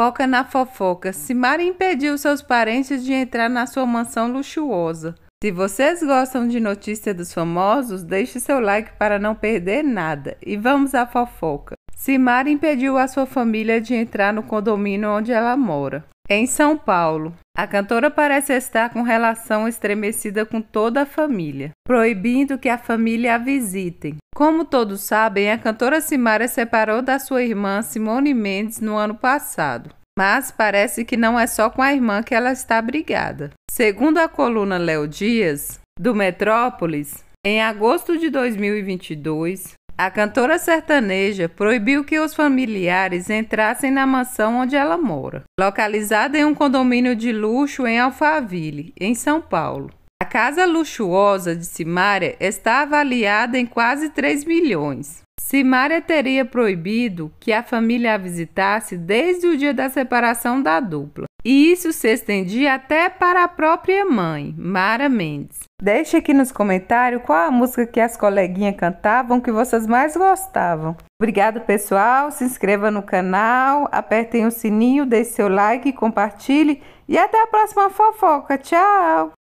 fofoca na fofoca. Simara impediu seus parentes de entrar na sua mansão luxuosa. Se vocês gostam de notícia dos famosos, deixe seu like para não perder nada. E vamos à fofoca. Simara impediu a sua família de entrar no condomínio onde ela mora. Em São Paulo, a cantora parece estar com relação estremecida com toda a família, proibindo que a família a visitem. Como todos sabem, a cantora Simara separou da sua irmã Simone Mendes no ano passado. Mas parece que não é só com a irmã que ela está brigada. Segundo a coluna Léo Dias, do Metrópolis, em agosto de 2022, a cantora sertaneja proibiu que os familiares entrassem na mansão onde ela mora, localizada em um condomínio de luxo em Alphaville, em São Paulo. A casa luxuosa de Simária está avaliada em quase 3 milhões. Simária teria proibido que a família a visitasse desde o dia da separação da dupla. E isso se estendia até para a própria mãe, Mara Mendes. Deixe aqui nos comentários qual a música que as coleguinhas cantavam que vocês mais gostavam. Obrigado, pessoal. Se inscreva no canal, apertem o sininho, deixe seu like, compartilhe e até a próxima fofoca. Tchau!